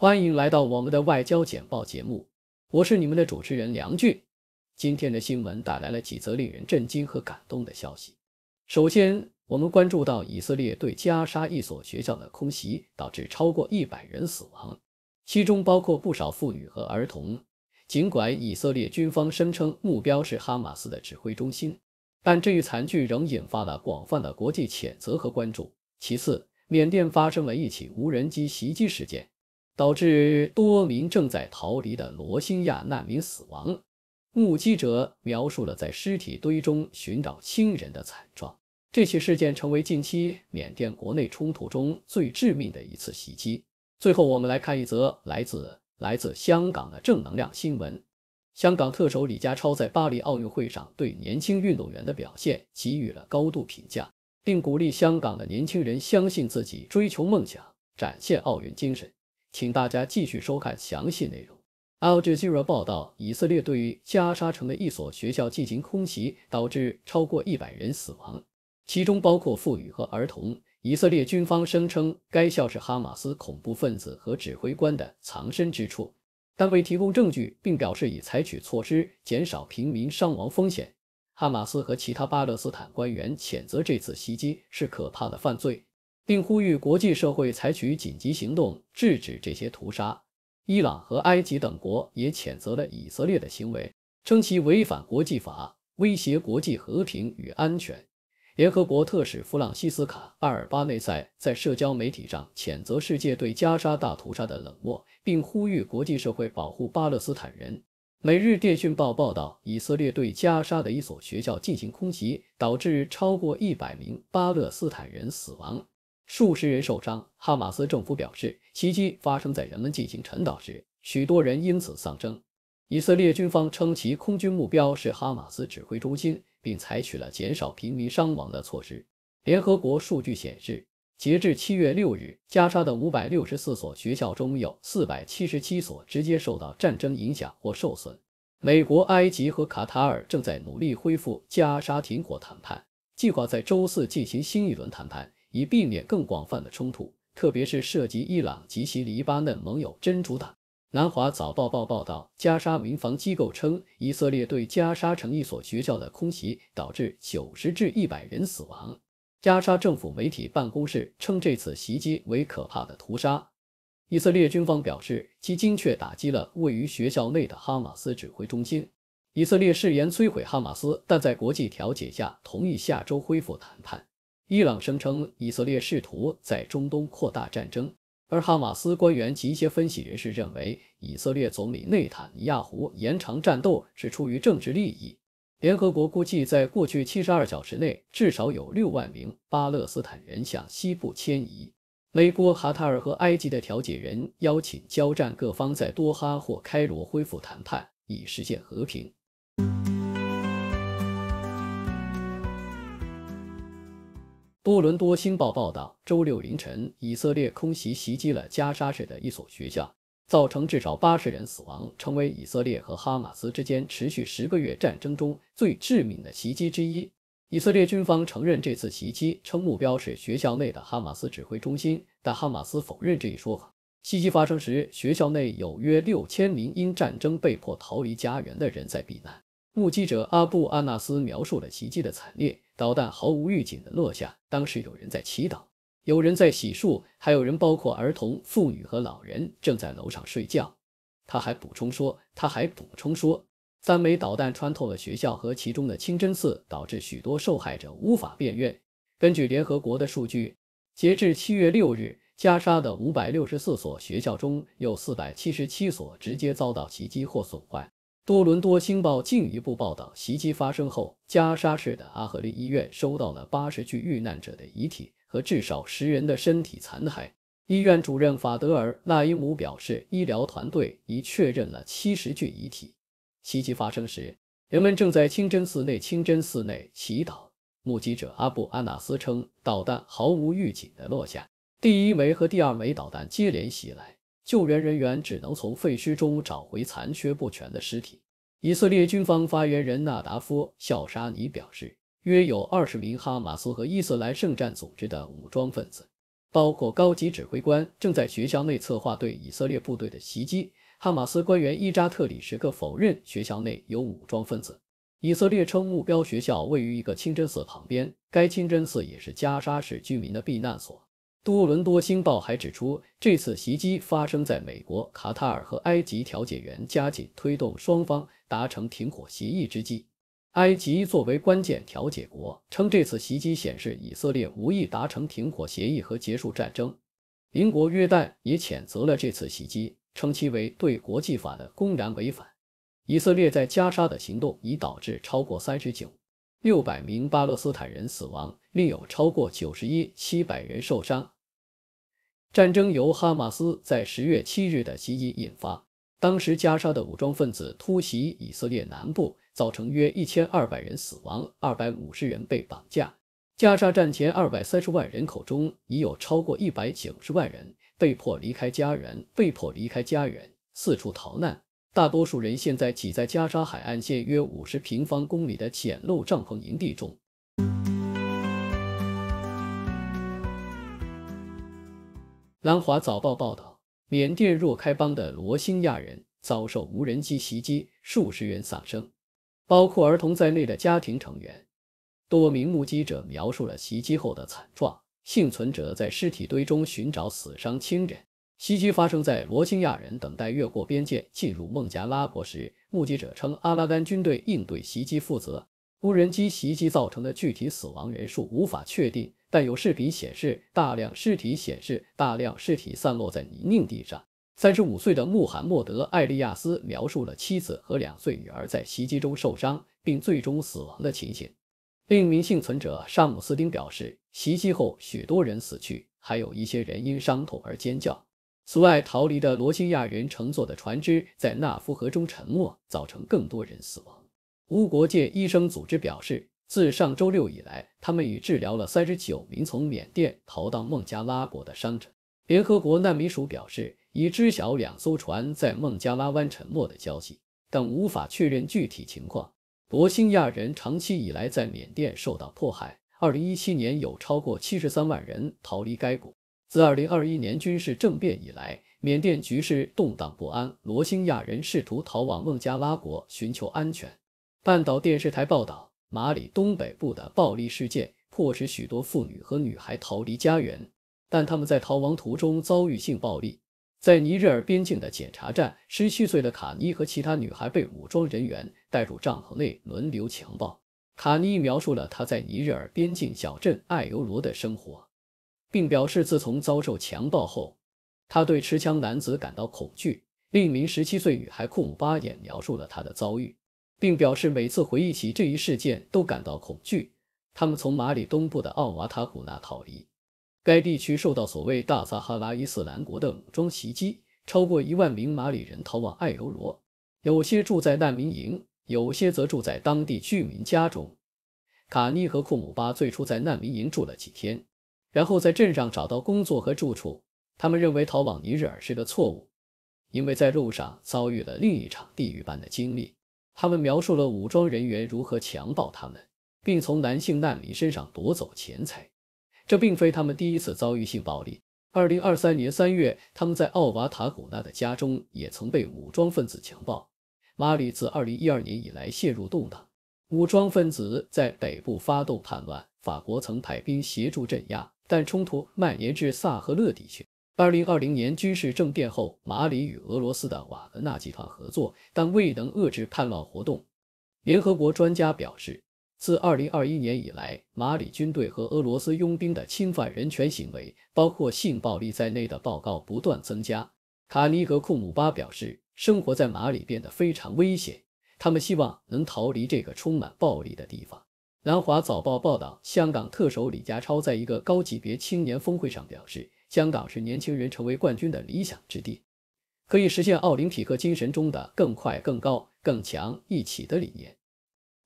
欢迎来到我们的外交简报节目，我是你们的主持人梁俊。今天的新闻带来了几则令人震惊和感动的消息。首先，我们关注到以色列对加沙一所学校的空袭，导致超过一百人死亡，其中包括不少妇女和儿童。尽管以色列军方声称目标是哈马斯的指挥中心，但这一惨剧仍引发了广泛的国际谴责和关注。其次，缅甸发生了一起无人机袭击事件。导致多名正在逃离的罗兴亚难民死亡。目击者描述了在尸体堆中寻找亲人的惨状。这起事件成为近期缅甸国内冲突中最致命的一次袭击。最后，我们来看一则来自来自香港的正能量新闻。香港特首李家超在巴黎奥运会上对年轻运动员的表现给予了高度评价，并鼓励香港的年轻人相信自己，追求梦想，展现奥运精神。请大家继续收看详细内容。Al Jazeera 报道，以色列对于加沙城的一所学校进行空袭，导致超过一百人死亡，其中包括妇女和儿童。以色列军方声称该校是哈马斯恐怖分子和指挥官的藏身之处，但未提供证据，并表示已采取措施减少平民伤亡风险。哈马斯和其他巴勒斯坦官员谴责这次袭击是可怕的犯罪。并呼吁国际社会采取紧急行动制止这些屠杀。伊朗和埃及等国也谴责了以色列的行为，称其违反国际法，威胁国际和平与安全。联合国特使弗朗西斯卡·阿尔巴内塞在社交媒体上谴责世界对加沙大屠杀的冷漠，并呼吁国际社会保护巴勒斯坦人。《每日电讯报》报道，以色列对加沙的一所学校进行空袭，导致超过一百名巴勒斯坦人死亡。数十人受伤。哈马斯政府表示，袭击发生在人们进行晨祷时，许多人因此丧生。以色列军方称，其空军目标是哈马斯指挥中心，并采取了减少平民伤亡的措施。联合国数据显示，截至七月六日，加沙的五百六十四所学校中有四百七十七所直接受到战争影响或受损。美国、埃及和卡塔尔正在努力恢复加沙停火谈判，计划在周四进行新一轮谈判。以避免更广泛的冲突，特别是涉及伊朗及其黎巴嫩盟友真主党。南华早报报报道，加沙民防机构称，以色列对加沙城一所学校的空袭导致九十至一百人死亡。加沙政府媒体办公室称这次袭击为可怕的屠杀。以色列军方表示，其精确打击了位于学校内的哈马斯指挥中心。以色列誓言摧毁哈马斯，但在国际调解下同意下周恢复谈判。伊朗声称以色列试图在中东扩大战争，而哈马斯官员及一些分析人士认为，以色列总理内塔尼亚胡延长战斗是出于政治利益。联合国估计，在过去七十二小时内，至少有六万名巴勒斯坦人向西部迁移。美国、卡塔尔和埃及的调解人邀请交战各方在多哈或开罗恢复谈判，以实现和平。多伦多星报报道，周六凌晨，以色列空袭袭击了加沙市的一所学校，造成至少八十人死亡，成为以色列和哈马斯之间持续十个月战争中最致命的袭击之一。以色列军方承认这次袭击，称目标是学校内的哈马斯指挥中心，但哈马斯否认这一说法。袭击发生时，学校内有约六千名因战争被迫逃离家园的人在避难。目击者阿布阿纳斯描述了袭击的惨烈：导弹毫无预警地落下。当时有人在祈祷，有人在洗漱，还有人，包括儿童、妇女和老人，正在楼上睡觉。他还补充说，他还补充说，三枚导弹穿透了学校和其中的清真寺，导致许多受害者无法辨认。根据联合国的数据，截至七月六日，加沙的五百六十四所学校中有四百七十七所直接遭到袭击或损坏。多伦多星报进一步报道，袭击发生后，加沙市的阿赫利医院收到了八十具遇难者的遗体和至少十人的身体残骸。医院主任法德尔·纳伊姆表示，医疗团队已确认了七十具遗体。袭击发生时，人们正在清真寺内清真寺内祈祷。目击者阿布·阿纳斯称，导弹毫无预警地落下，第一枚和第二枚导弹接连袭来。救援人员只能从废墟中找回残缺不全的尸体。以色列军方发言人纳达夫·肖沙尼表示，约有二十名哈马斯和伊斯兰圣战组织的武装分子，包括高级指挥官，正在学校内策划对以色列部队的袭击。哈马斯官员伊扎特里时刻否认学校内有武装分子。以色列称，目标学校位于一个清真寺旁边，该清真寺也是加沙市居民的避难所。多伦多星报还指出，这次袭击发生在美国、卡塔尔和埃及调解员加紧推动双方达成停火协议之际。埃及作为关键调解国，称这次袭击显示以色列无意达成停火协议和结束战争。邻国约旦也谴责了这次袭击，称其为对国际法的公然违反。以色列在加沙的行动已导致超过三十九六百名巴勒斯坦人死亡。另有超过九十一七百人受伤。战争由哈马斯在十月七日的袭击引发，当时加沙的武装分子突袭以色列南部，造成约一千二百人死亡，二百五十人被绑架。加沙战前二百三十万人口中，已有超过一百九十万人被迫离开家园，被迫离开家园，四处逃难。大多数人现在挤在加沙海岸线约五十平方公里的简陋帐篷营地中。南华早报报道，缅甸若开邦的罗兴亚人遭受无人机袭击，数十人丧生，包括儿童在内的家庭成员。多名目击者描述了袭击后的惨状，幸存者在尸体堆中寻找死伤亲人。袭击发生在罗兴亚人等待越过边界进入孟加拉国时。目击者称，阿拉干军队应对袭击负责。无人机袭击造成的具体死亡人数无法确定。但有视频显示，大量尸体显示大量尸体散落在泥泞地上。三十五岁的穆罕默德·艾利亚斯描述了妻子和两岁女儿在袭击中受伤并最终死亡的情形。另一名幸存者沙姆斯丁表示，袭击后许多人死去，还有一些人因伤痛而尖叫。此外，逃离的罗兴亚人乘坐的船只在纳夫河中沉没，造成更多人死亡。无国界医生组织表示。自上周六以来，他们已治疗了三十九名从缅甸逃到孟加拉国的伤者。联合国难民署表示，已知晓两艘船在孟加拉湾沉没的消息，但无法确认具体情况。罗兴亚人长期以来在缅甸受到迫害，二零一七年有超过七十三万人逃离该国。自二零二一年军事政变以来，缅甸局势动荡不安，罗兴亚人试图逃往孟加拉国寻求安全。半岛电视台报道。马里东北部的暴力事件迫使许多妇女和女孩逃离家园，但他们在逃亡途中遭遇性暴力。在尼日尔边境的检查站，17岁的卡尼和其他女孩被武装人员带入帐篷内轮流强暴。卡尼描述了她在尼日尔边境小镇艾尤罗的生活，并表示自从遭受强暴后，他对持枪男子感到恐惧。另一名17岁女孩库姆巴也描述了她的遭遇。并表示每次回忆起这一事件都感到恐惧。他们从马里东部的奥瓦塔古纳逃离。该地区受到所谓大撒哈拉伊斯兰国的武装袭击，超过一万名马里人逃往艾尤罗，有些住在难民营，有些则住在当地居民家中。卡尼和库姆巴最初在难民营住了几天，然后在镇上找到工作和住处。他们认为逃往尼日尔是个错误，因为在路上遭遇了另一场地狱般的经历。他们描述了武装人员如何强暴他们，并从男性难民身上夺走钱财。这并非他们第一次遭遇性暴力。2023年3月，他们在奥瓦塔古纳的家中也曾被武装分子强暴。马里自2012年以来陷入动荡，武装分子在北部发动叛乱，法国曾派兵协助镇压，但冲突蔓延至萨赫勒地区。二零二零年军事政变后，马里与俄罗斯的瓦格纳集团合作，但未能遏制叛乱活动。联合国专家表示，自二零二一年以来，马里军队和俄罗斯佣兵的侵犯人权行为，包括性暴力在内的报告不断增加。卡尼和库姆巴表示，生活在马里变得非常危险，他们希望能逃离这个充满暴力的地方。南华早报报道，香港特首李家超在一个高级别青年峰会上表示。香港是年轻人成为冠军的理想之地，可以实现奥林匹克精神中的“更快、更高、更强、一起”的理念。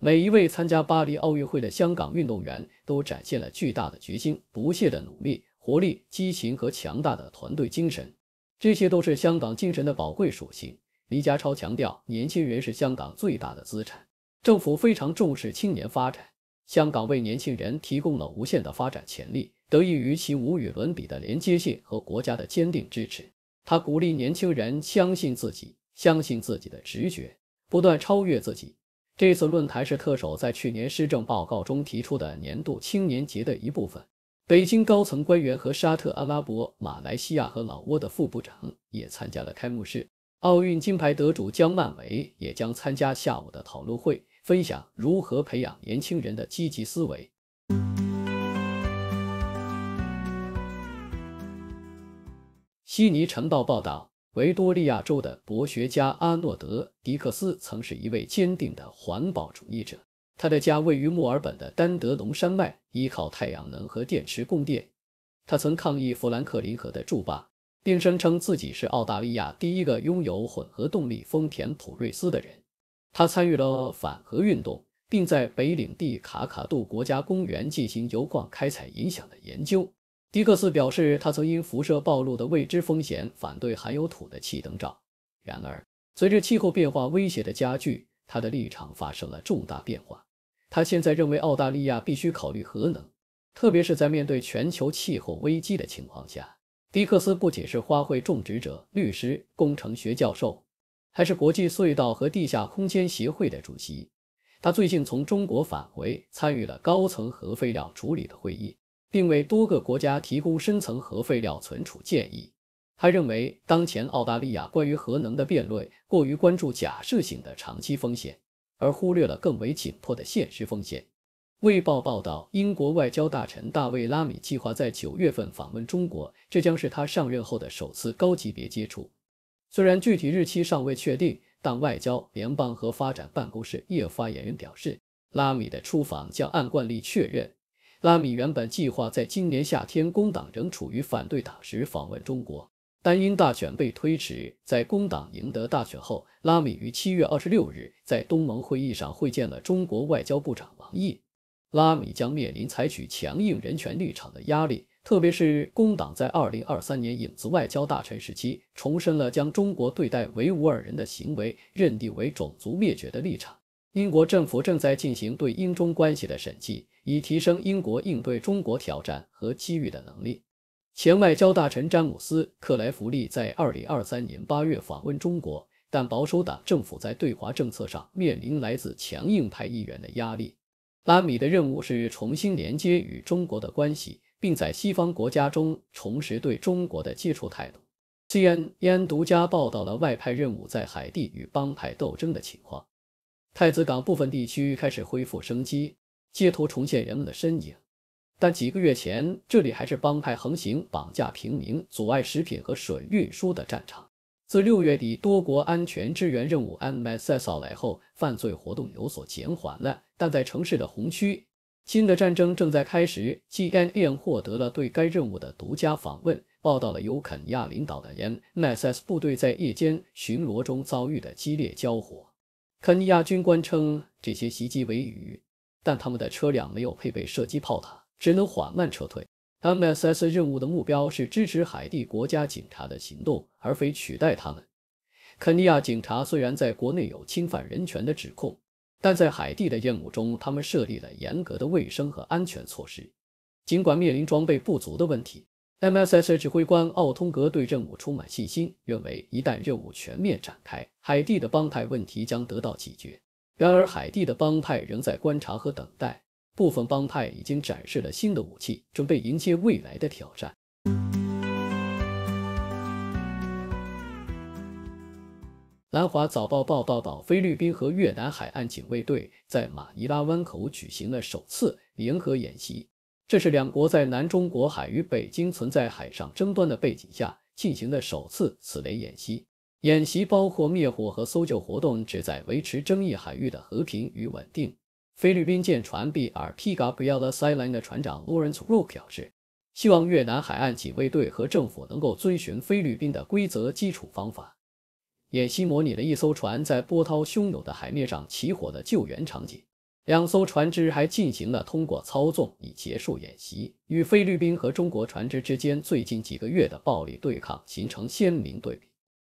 每一位参加巴黎奥运会的香港运动员都展现了巨大的决心、不懈的努力、活力、激情和强大的团队精神，这些都是香港精神的宝贵属性。李家超强调，年轻人是香港最大的资产，政府非常重视青年发展，香港为年轻人提供了无限的发展潜力。得益于其无与伦比的连接性和国家的坚定支持，他鼓励年轻人相信自己，相信自己的直觉，不断超越自己。这次论坛是特首在去年施政报告中提出的年度青年节的一部分。北京高层官员和沙特阿拉伯、马来西亚和老挝的副部长也参加了开幕式。奥运金牌得主江曼维也将参加下午的讨论会，分享如何培养年轻人的积极思维。悉尼晨报报道，维多利亚州的博学家阿诺德·迪克斯曾是一位坚定的环保主义者。他的家位于墨尔本的丹德隆山脉，依靠太阳能和电池供电。他曾抗议弗兰克林河的筑坝，并声称自己是澳大利亚第一个拥有混合动力丰田普锐斯的人。他参与了反核运动，并在北领地卡卡杜国家公园进行油矿开采影响的研究。迪克斯表示，他曾因辐射暴露的未知风险反对含有土的气灯罩。然而，随着气候变化威胁的加剧，他的立场发生了重大变化。他现在认为澳大利亚必须考虑核能，特别是在面对全球气候危机的情况下。迪克斯不仅是花卉种植者、律师、工程学教授，还是国际隧道和地下空间协会的主席。他最近从中国返回，参与了高层核废料处理的会议。并为多个国家提供深层核废料存储建议。他认为，当前澳大利亚关于核能的辩论过于关注假设性的长期风险，而忽略了更为紧迫的现实风险。《卫报》报道，英国外交大臣大卫·拉米计划在九月份访问中国，这将是他上任后的首次高级别接触。虽然具体日期尚未确定，但外交、联邦和发展办公室业发言人表示，拉米的出访将按惯例确认。拉米原本计划在今年夏天，工党仍处于反对党时访问中国，但因大选被推迟。在工党赢得大选后，拉米于七月二十六日在东盟会议上会见了中国外交部长王毅。拉米将面临采取强硬人权立场的压力，特别是工党在二零二三年影子外交大臣时期重申了将中国对待维吾尔人的行为认定为种族灭绝的立场。英国政府正在进行对英中关系的审计。以提升英国应对中国挑战和机遇的能力。前外交大臣詹姆斯·克莱弗利在2023年8月访问中国，但保守党政府在对华政策上面临来自强硬派议员的压力。拉米的任务是重新连接与中国的关系，并在西方国家中重拾对中国的接触态度。CNN 独家报道了外派任务在海地与帮派斗争的情况。太子港部分地区开始恢复生机。街头重现人们的身影，但几个月前这里还是帮派横行、绑架平民、阻碍食品和水运输的战场。自六月底多国安全支援任务 （MSS） 到来后，犯罪活动有所减缓了，但在城市的红区，新的战争正在开始。GNN 获得了对该任务的独家访问，报道了由肯尼亚领导的 MSS 部队在夜间巡逻中遭遇的激烈交火。肯尼亚军官称，这些袭击为雨。但他们的车辆没有配备射击炮塔，只能缓慢撤退。MSS 任务的目标是支持海地国家警察的行动，而非取代他们。肯尼亚警察虽然在国内有侵犯人权的指控，但在海地的任务中，他们设立了严格的卫生和安全措施。尽管面临装备不足的问题，MSS 指挥官奥通格对任务充满信心，认为一旦任务全面展开，海地的帮派问题将得到解决。然而，海地的帮派仍在观察和等待。部分帮派已经展示了新的武器，准备迎接未来的挑战。《南华早报》报报道，菲律宾和越南海岸警卫队在马尼拉湾口举行了首次联合演习。这是两国在南中国海与北京存在海上争端的背景下进行的首次此类演习。演习包括灭火和搜救活动，旨在维持争议海域的和平与稳定。菲律宾舰船 B R P g a l a Silan 的船长 l a w r e n c e r o 表示，希望越南海岸警卫队和政府能够遵循菲律宾的规则基础方法。演习模拟了一艘船在波涛汹涌的海面上起火的救援场景。两艘船只还进行了通过操纵以结束演习。与菲律宾和中国船只之间最近几个月的暴力对抗形成鲜明对比。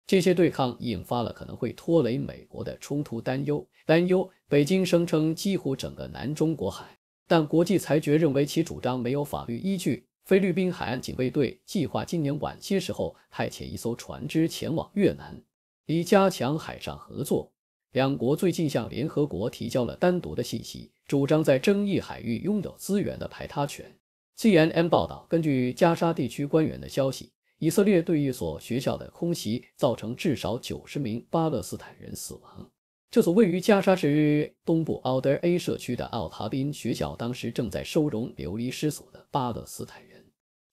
这些对抗引发了可能会拖累美国的冲突担忧。担忧北京声称几乎整个南中国海，但国际裁决认为其主张没有法律依据。菲律宾海岸警卫队计划今年晚些时候派遣一艘船只前往越南，以加强海上合作。两国最近向联合国提交了单独的信息，主张在争议海域拥有资源的排他权。CNN 报道，根据加沙地区官员的消息。以色列对一所学校的空袭造成至少九十名巴勒斯坦人死亡。这所位于加沙市东部奥德 A 社区的奥塔宾学校当时正在收容流离失所的巴勒斯坦人。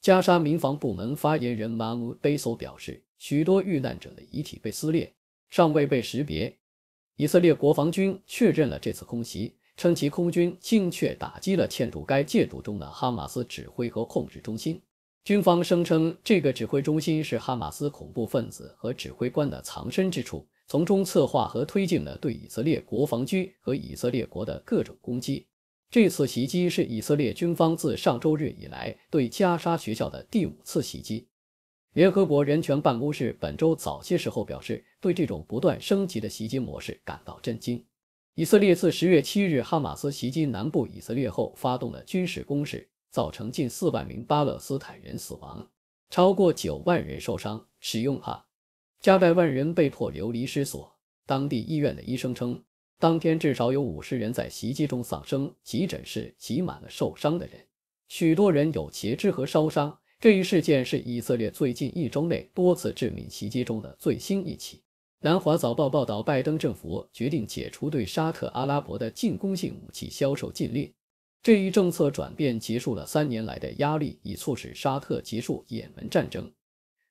加沙民防部门发言人马努贝索表示，许多遇难者的遗体被撕裂，尚未被识别。以色列国防军确认了这次空袭，称其空军精确打击了嵌入该建筑中的哈马斯指挥和控制中心。军方声称，这个指挥中心是哈马斯恐怖分子和指挥官的藏身之处，从中策划和推进了对以色列国防军和以色列国的各种攻击。这次袭击是以色列军方自上周日以来对加沙学校的第五次袭击。联合国人权办公室本周早些时候表示，对这种不断升级的袭击模式感到震惊。以色列自十月七日哈马斯袭击南部以色列后，发动了军事攻势。造成近四万名巴勒斯坦人死亡，超过九万人受伤，使用哈加百万人被迫流离失所。当地医院的医生称，当天至少有五十人在袭击中丧生，急诊室挤满了受伤的人，许多人有截肢和烧伤。这一事件是以色列最近一周内多次致命袭击中的最新一起。南华早报报道，拜登政府决定解除对沙特阿拉伯的进攻性武器销售禁令。这一政策转变结束了三年来的压力，以促使沙特结束也门战争。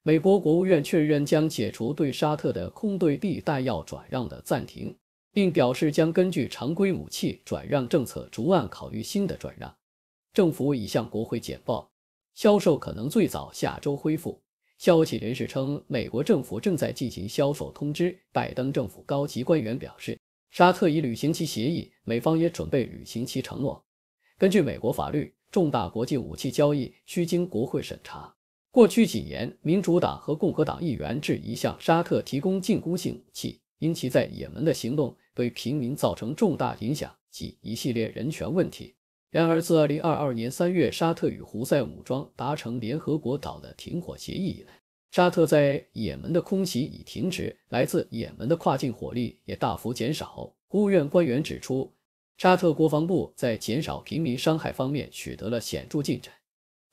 美国国务院确认将解除对沙特的空对地弹药转让的暂停，并表示将根据常规武器转让政策逐案考虑新的转让。政府已向国会简报销售可能最早下周恢复。消息人士称，美国政府正在进行销售通知。拜登政府高级官员表示，沙特已履行其协议，美方也准备履行其承诺。根据美国法律，重大国际武器交易需经国会审查。过去几年，民主党和共和党议员质疑向沙特提供进攻性武器，因其在也门的行动对平民造成重大影响及一系列人权问题。然而，自2022年3月沙特与胡塞武装达成联合国岛的停火协议以来，沙特在也门的空袭已停止，来自也门的跨境火力也大幅减少。国务院官员指出。沙特国防部在减少平民伤害方面取得了显著进展，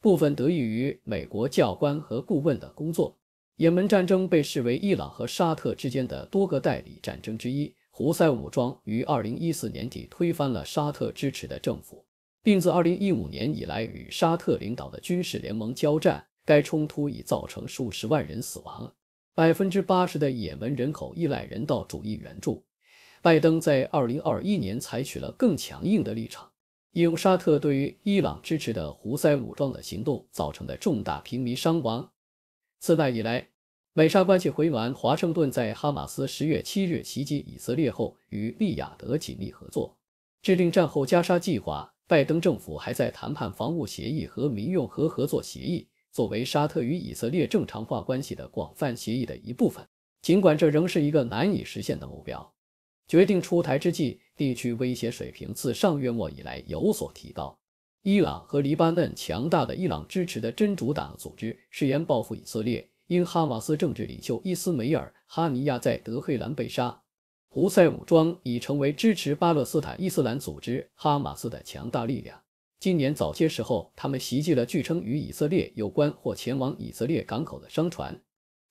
部分得益于美国教官和顾问的工作。也门战争被视为伊朗和沙特之间的多个代理战争之一。胡塞武装于2014年底推翻了沙特支持的政府，并自2015年以来与沙特领导的军事联盟交战。该冲突已造成数十万人死亡，百分之八十的也门人口依赖人道主义援助。拜登在2021年采取了更强硬的立场，因沙特对于伊朗支持的胡塞武装的行动造成的重大平民伤亡。自那以来，美沙关系回暖。华盛顿在哈马斯十月七日袭击以色列后，与利雅得紧密合作，制定战后加沙计划。拜登政府还在谈判防务协议和民用核合作协议，作为沙特与以色列正常化关系的广泛协议的一部分。尽管这仍是一个难以实现的目标。决定出台之际，地区威胁水平自上月末以来有所提高。伊朗和黎巴嫩强大的伊朗支持的真主党组织誓言报复以色列，因哈马斯政治领袖伊斯梅尔·哈尼亚在德黑兰被杀。胡塞武装已成为支持巴勒斯坦伊斯兰组织哈马斯的强大力量。今年早些时候，他们袭击了据称与以色列有关或前往以色列港口的商船。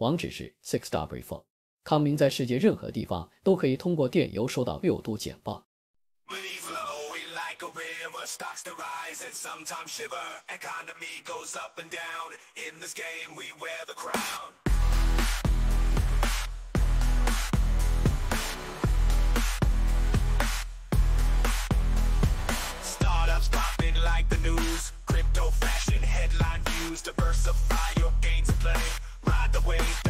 网址是 sixw4。康明在世界任何地方都可以通过电邮收到六度简报。stocks to rise and sometimes shiver. Economy goes up and down. In this game, we wear the crown ways.